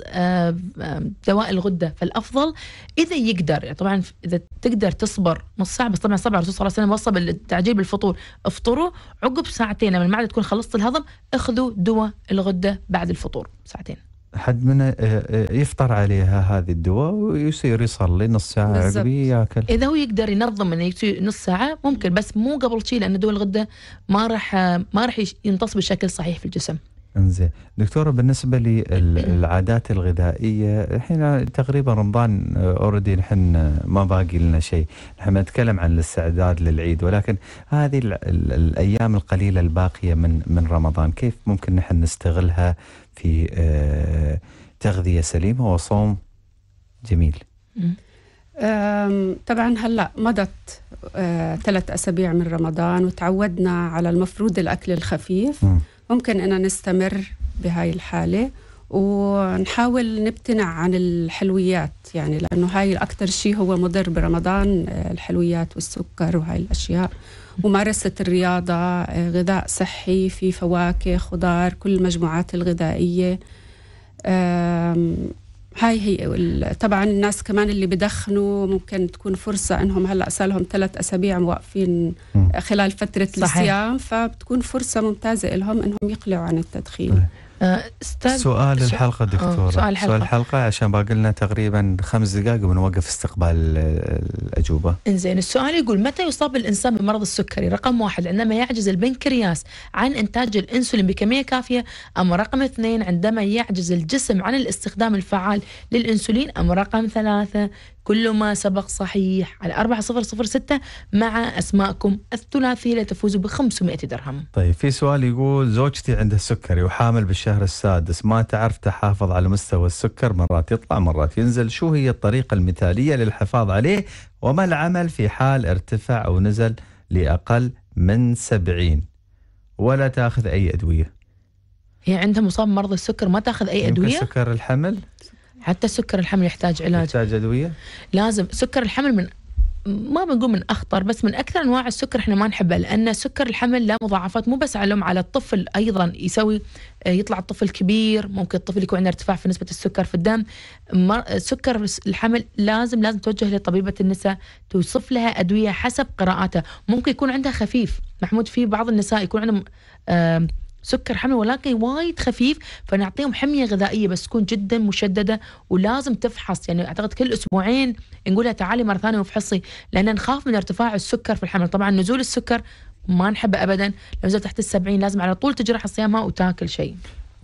دواء الغده فالافضل اذا يقدر يعني طبعا اذا تقدر تصبر نص ساعه بس طبعا صبر الرسول صلى الله عليه وسلم وصى بالتعجيل بالفطور افطروا عقب ساعتين لما المعده تكون خلصت الهضم اخذوا دواء الغده بعد الفطور ساعتين حد منا آه، آه، يفطر عليها هذه الدواء ويصير يصلي نص ساعه عقبي ياكل اذا هو يقدر ينظم انه نص ساعه ممكن بس مو قبل شيء لان دواء الغده ما راح ما راح يمتص بشكل صحيح في الجسم انزين دكتوره بالنسبه للعادات الغذائيه الحين تقريبا رمضان آه، اوريدي نحن آه، ما باقي لنا شيء نحن نتكلم عن الاستعداد للعيد ولكن هذه الايام القليله الباقيه من من رمضان كيف ممكن نحن نستغلها في آه، تغذيه سليمه وصوم جميل طبعا هلا مضت ثلاث اسابيع من رمضان وتعودنا على المفروض الاكل الخفيف م. ممكن أن نستمر بهاي الحالة ونحاول نبتنع عن الحلويات يعني لأنه هاي أكثر شيء هو مضر برمضان الحلويات والسكر وهاي الأشياء ممارسة الرياضة غذاء صحي في فواكه خضار كل المجموعات الغذائية هاي هي طبعا الناس كمان اللي بدخنوا ممكن تكون فرصة انهم هلا صار لهم ثلاث اسابيع واقفين خلال فترة صحيح. الصيام فبتكون فرصة ممتازة لهم انهم يقلعوا عن التدخين آه، استاذ سؤال الحلقة آه، دكتورة سؤال الحلقة. سؤال الحلقة عشان باقي لنا تقريبا خمس دقائق وبنوقف استقبال الأجوبة إنزين السؤال يقول متى يصاب الإنسان بمرض السكري رقم واحد عندما يعجز البنكرياس عن إنتاج الأنسولين بكمية كافية أم رقم اثنين عندما يعجز الجسم عن الاستخدام الفعال للأنسولين أم رقم ثلاثة كل ما سبق صحيح على 4006 مع أسماءكم الثلاثية لتفوزوا ب 500 درهم طيب في سؤال يقول زوجتي عندها سكري وحامل بالشهر الشهر السادس ما تعرف تحافظ على مستوى السكر مرات يطلع مرات ينزل شو هي الطريقة المثالية للحفاظ عليه وما العمل في حال ارتفع أو نزل لأقل من سبعين ولا تاخذ أي أدوية هي عندها مصاب مرض السكر ما تاخذ أي أدوية يمكن سكر الحمل حتى سكر الحمل يحتاج علاج يحتاج أدوية لازم سكر الحمل من ما بنقول من اخطر بس من اكثر انواع السكر احنا ما نحبه لان سكر الحمل له مضاعفات مو بس علم على الطفل ايضا يسوي آه، يطلع الطفل كبير ممكن الطفل يكون عنده ارتفاع في نسبه السكر في الدم سكر الحمل لازم لازم توجه لطبيبه النساء توصف لها ادويه حسب قراءاتها ممكن يكون عندها خفيف محمود في بعض النساء يكون عندهم سكر حمل ولكن وايد خفيف فنعطيهم حميه غذائيه بس تكون جدا مشدده ولازم تفحص يعني اعتقد كل اسبوعين نقولها تعالي مره ثانيه وافحصي لان نخاف من ارتفاع السكر في الحمل طبعا نزول السكر ما نحبه ابدا لو نزل تحت السبعين لازم على طول تجرح صيامها وتاكل شيء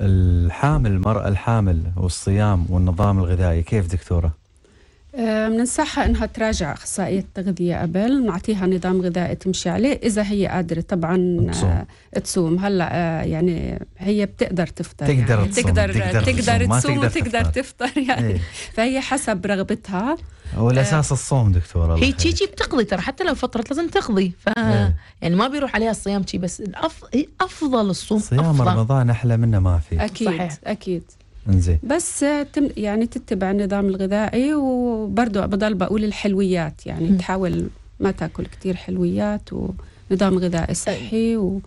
الحامل المرأة الحامل والصيام والنظام الغذائي كيف دكتورة؟ بننصحها آه، انها تراجع اخصائيه التغذيه قبل نعطيها نظام غذائي تمشي عليه اذا هي قادره طبعا تصوم, آه، تصوم. هلا آه، يعني هي بتقدر تفطر يعني. تقدر يعني. تصوم. تقدر تقدر تصوم, تقدر وتقدر تفطر, تفطر يعني إيه؟ فهي حسب رغبتها هو الاساس الصوم دكتوره هي تشي تشي بتقضي ترى حتى لو فطرت لازم تقضي ف إيه؟ يعني ما بيروح عليها الصيام تشي بس الأف... افضل الصوم صيام أفضل. رمضان احلى منه ما في اكيد صحيح. اكيد انزين بس تم يعني تتبع النظام الغذائي وبرضه بضل بقول الحلويات يعني م. تحاول ما تاكل كثير حلويات ونظام غذائي طيب. صحي و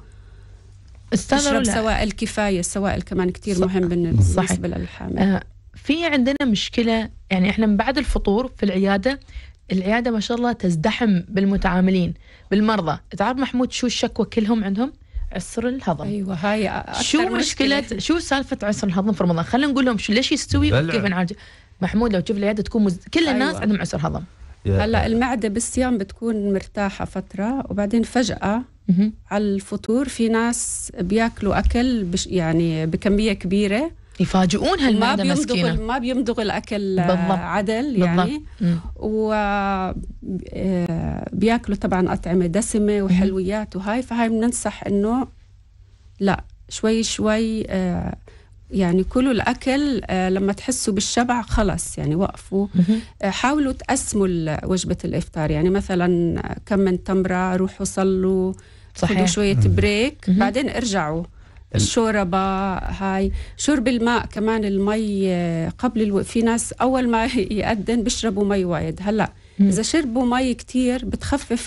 تشرب سوائل كفايه السوائل كمان كثير مهم بالنسبه للحامل آه في عندنا مشكله يعني احنا من بعد الفطور في العياده العياده ما شاء الله تزدحم بالمتعاملين بالمرضى تعرف محمود شو الشكوى كلهم عندهم عسر الهضم ايوه هاي أكثر شو مشكلة, مشكلة شو سالفة عسر الهضم في رمضان خلينا نقول لهم شو ليش يستوي وكيف نعالجه محمود لو تشوف العياده تكون مز... كل الناس أيوة. عندهم عسر هضم هلا المعده بالصيام بتكون مرتاحه فتره وبعدين فجاه على الفطور في ناس بياكلوا اكل بش يعني بكميه كبيره يفاجئون هالمعدة ما مسكينة ما بيمضغ الأكل آه، بالضبط. عدل يعني وبياكلوا آه، طبعا أطعمة دسمة وحلويات وهاي فهاي بننصح إنه لا شوي شوي آه، يعني كلوا الأكل لما تحسوا بالشبع خلص يعني وقفوا حاولوا تقسموا وجبة الإفطار يعني مثلا كم من تمرة روحوا صلوا صحيح. خذوا شوية بريك بعدين ارجعوا الشوربه هاي شرب الماء كمان المي آه، قبل الو... في ناس اول ما يأذن بيشربوا مي وايد هلا اذا شربوا مي كتير بتخفف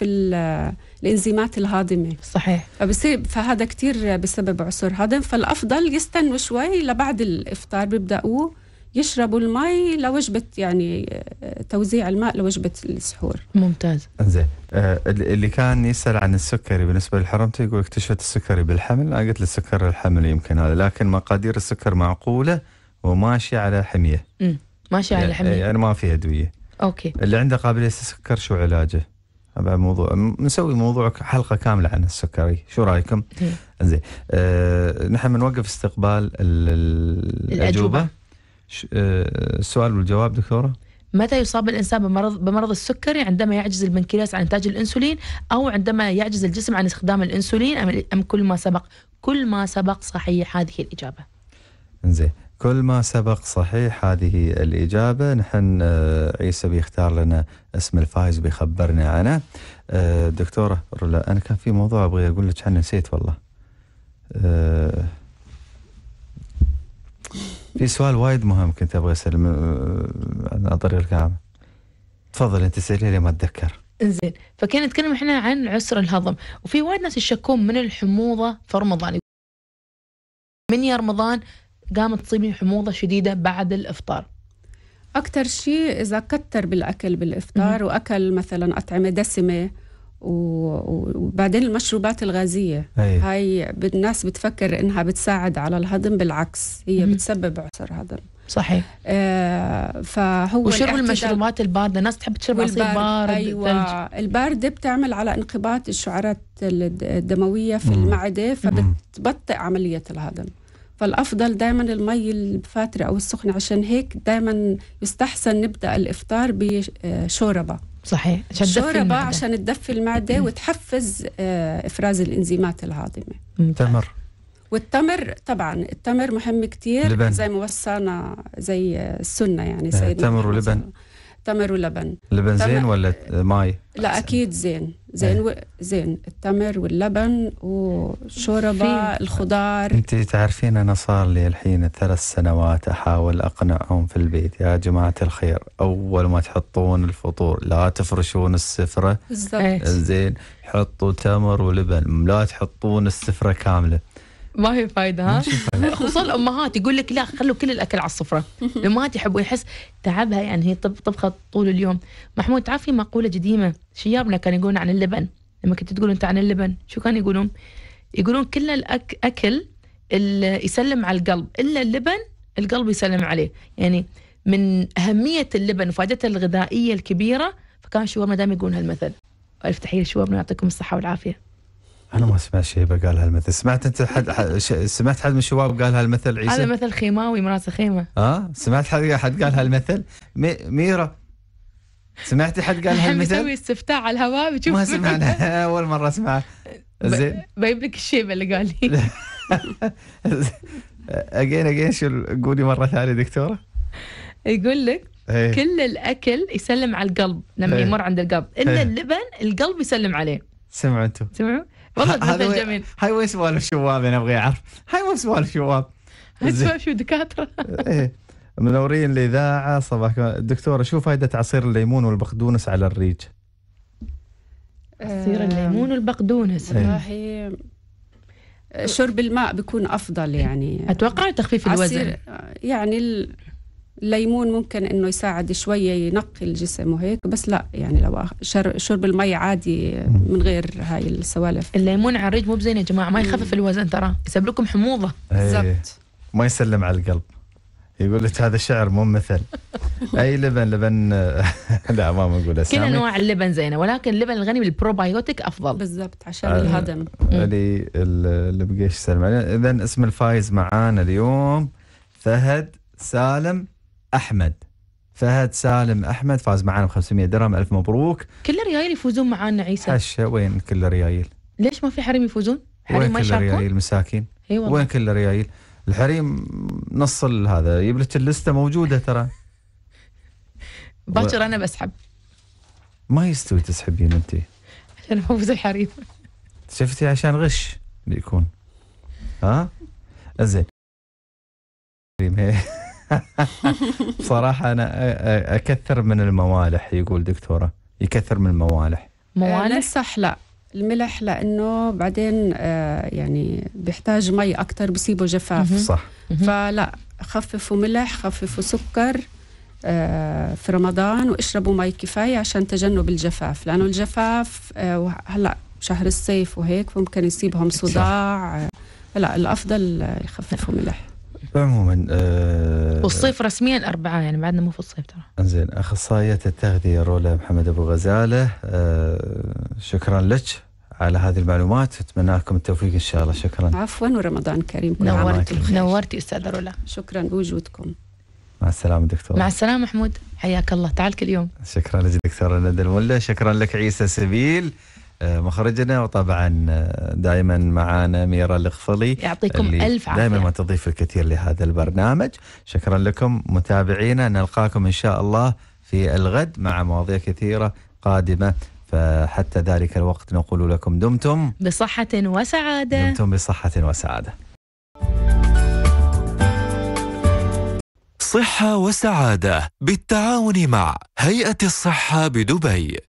الانزيمات الهاضمه صحيح فبصير فهذا كتير بسبب عسر هضم فالافضل يستنوا شوي لبعد الافطار بيبداوه يشربوا المي لوجبه يعني آه، توزيع الماء لوجبه السحور. ممتاز. انزين آه، اللي كان يسال عن السكري بالنسبه لحرمتي يقول اكتشفت السكري بالحمل، انا قلت السكر الحمل يمكن هذا، لكن مقادير السكر معقوله وماشيه على حميه. امم ماشيه على يعني، حميه. يعني ما فيها ادويه. اوكي. اللي عنده قابليه السكر شو علاجه؟ هذا موضوع نسوي موضوع حلقه كامله عن السكري شو رايكم زين آه، نحن بنوقف استقبال ال... الاجوبه, الأجوبة. آه، السؤال والجواب دكتوره متى يصاب الانسان بمرض بمرض السكري عندما يعجز البنكرياس عن انتاج الانسولين او عندما يعجز الجسم عن استخدام الانسولين ام كل ما سبق كل ما سبق صحيح هذه الاجابه انزين كل ما سبق صحيح هذه الإجابة نحن آه، عيسى بيختار لنا اسم الفائز بيخبرنا عنه آه، دكتورة رولا أنا كان في موضوع أبغي أقول لك عنه نسيت والله في سؤال وايد مهم كنت ابغى اسال عن طريق الكلام تفضل انت سالي لي ما اتذكر انزين فكنا نتكلم احنا عن عسر الهضم وفي وايد ناس يشكون من الحموضه في رمضان من يا رمضان قامت تصيبني حموضه شديده بعد الافطار اكثر شيء اذا كثر بالاكل بالافطار واكل مثلا اطعمه دسمه وبعدين المشروبات الغازية هاي الناس بتفكر إنها بتساعد على الهضم بالعكس هي مم. بتسبب عسر هضم صحيح آه فهو وشرب المشروبات البارده الناس تحب تشرب عصير بارد ايوه البارده بتعمل على انقباض الشعرات الدمويه في مم. المعده فبتبطئ عمليه الهضم فالافضل دائما المي الفاتره او السخنه عشان هيك دائما يستحسن نبدا الافطار بشوربه صحيح عشان الشوربه عشان تدفي المعده وتحفز آه، افراز الانزيمات الهاضمه تمر والتمر طبعا التمر مهم كتير لبن. زي ما وصانا زي السنه يعني آه، سيدنا التمر ولبن تمر ولبن لبن زين تمر... ولا ماي لا اكيد زين زين و... زين التمر واللبن وشوربه الخضار انت تعرفين انا صار لي الحين ثلاث سنوات احاول اقنعهم في البيت يا جماعه الخير اول ما تحطون الفطور لا تفرشون السفره بالضبط زين حطوا تمر ولبن لا تحطون السفره كامله ما هي فايده ها خصوصا الامهات يقول لك لا خلوا كل الاكل على السفره الامهات يحبوا يحس تعبها يعني هي طبخه طول اليوم محمود تعرف في مقوله قديمه شيابنا كانوا يقولون عن اللبن لما كنت تقول انت عن اللبن شو كانوا يقولون يقولون كل الاكل اللي يسلم على القلب الا اللبن القلب يسلم عليه يعني من اهميه اللبن وفائدته الغذائيه الكبيره فكان شيوخنا دائما يقولون هالمثل افتحي لي شبابنا يعطيكم الصحه والعافيه انا ما سمعت شيبه قال هالمثل سمعت انت حد, سمعت حد من الشباب قال هالمثل عيسى هذا مثل خيماوي مراسل خيمه اه سمعت حد حد قال هالمثل مي... ميرا سمعتي حد قال هالمثل مسوي استفتاء على الهواء بتشوف ما سمعنا اول مره اسمع زين بجيب لك الشيبه اللي قال لي اجين اجين شو قولي مره ثانيه دكتوره يقول لك هي. كل الاكل يسلم على القلب لما هي. يمر عند القلب الا اللبن القلب يسلم عليه سمعوا انتم سمعوا والله هذا جميل هاي وين سوالف شواب انا ابغى اعرف هاي وين سوالف شواب هاي سوالف شو دكاتره ايه منورين الاذاعه صباحكم الدكتوره شو فائده عصير الليمون والبقدونس على الريج؟ عصير الليمون والبقدونس إيه. والله شرب الماء بيكون افضل يعني اتوقع تخفيف الوزن يعني الليمون ممكن انه يساعد شويه ينقي الجسم وهيك بس لا يعني لو شرب المي عادي من غير هاي السوالف الليمون عريج مو بزين يا جماعه ما يخفف الوزن ترى يسبب لكم حموضه إيه. بالضبط ما يسلم على القلب يقول لك هذا شعر مو مثل اي لبن لبن لا ما بنقول كل انواع اللبن زينه ولكن اللبن الغني بالبروبايوتيك افضل بالضبط عشان آه، الهضم اللي اللي بقيش سلم اذا اسم الفايز معانا اليوم فهد سالم احمد فهد سالم احمد فاز معانا ب 500 درهم الف مبروك كل الريايل يفوزون معانا عيسى هشه وين كل الريايل؟ ليش ما في حريم يفوزون؟ حريم ما كل الريايل مساكين؟ اي والله وين كل الريايل؟ الحريم نص هذا يجيب لك اللسته موجوده ترى باكر و... انا بسحب ما يستوي تسحبين انت عشان افوز الحريم شفتي عشان غش بيكون ها؟ زين صراحة أنا أكثر من الموالح يقول دكتورة يكثر من الموالح موالح صح لا الملح لأنه بعدين آه، يعني بيحتاج مي أكثر بصيبه جفاف صح فلا خففوا ملح خففوا سكر آه، في رمضان واشربوا مي كفاية عشان تجنب الجفاف لأنه الجفاف آه، هلأ شهر الصيف وهيك ممكن يصيبهم صداع لا الأفضل يخففوا ملح طيب، عموما آه والصيف رسميا أربعة يعني بعدنا مو في الصيف ترى انزين اخصائيه التغذيه رولا محمد ابو غزاله آه شكرا لك على هذه المعلومات اتمنى لكم التوفيق ان شاء الله شكرا عفوا ورمضان كريم نورتي نورتي استاذه رولا شكرا بوجودكم مع السلامة دكتور مع السلامة محمود حياك الله تعال كل يوم شكرا لك دكتورة ندى الملا شكرا لك عيسى سبيل آه، مخرجنا وطبعا آه، دائما معانا ميرا الاخفلي يعطيكم الف عافيه دائما ما تضيف الكثير لهذا البرنامج شكرا لكم متابعينا نلقاكم ان شاء الله في الغد مع مواضيع كثيره قادمه فحتى ذلك الوقت نقول لكم دمتم بصحه وسعاده دمتم بصحه وسعاده صحه وسعاده بالتعاون مع هيئه الصحه بدبي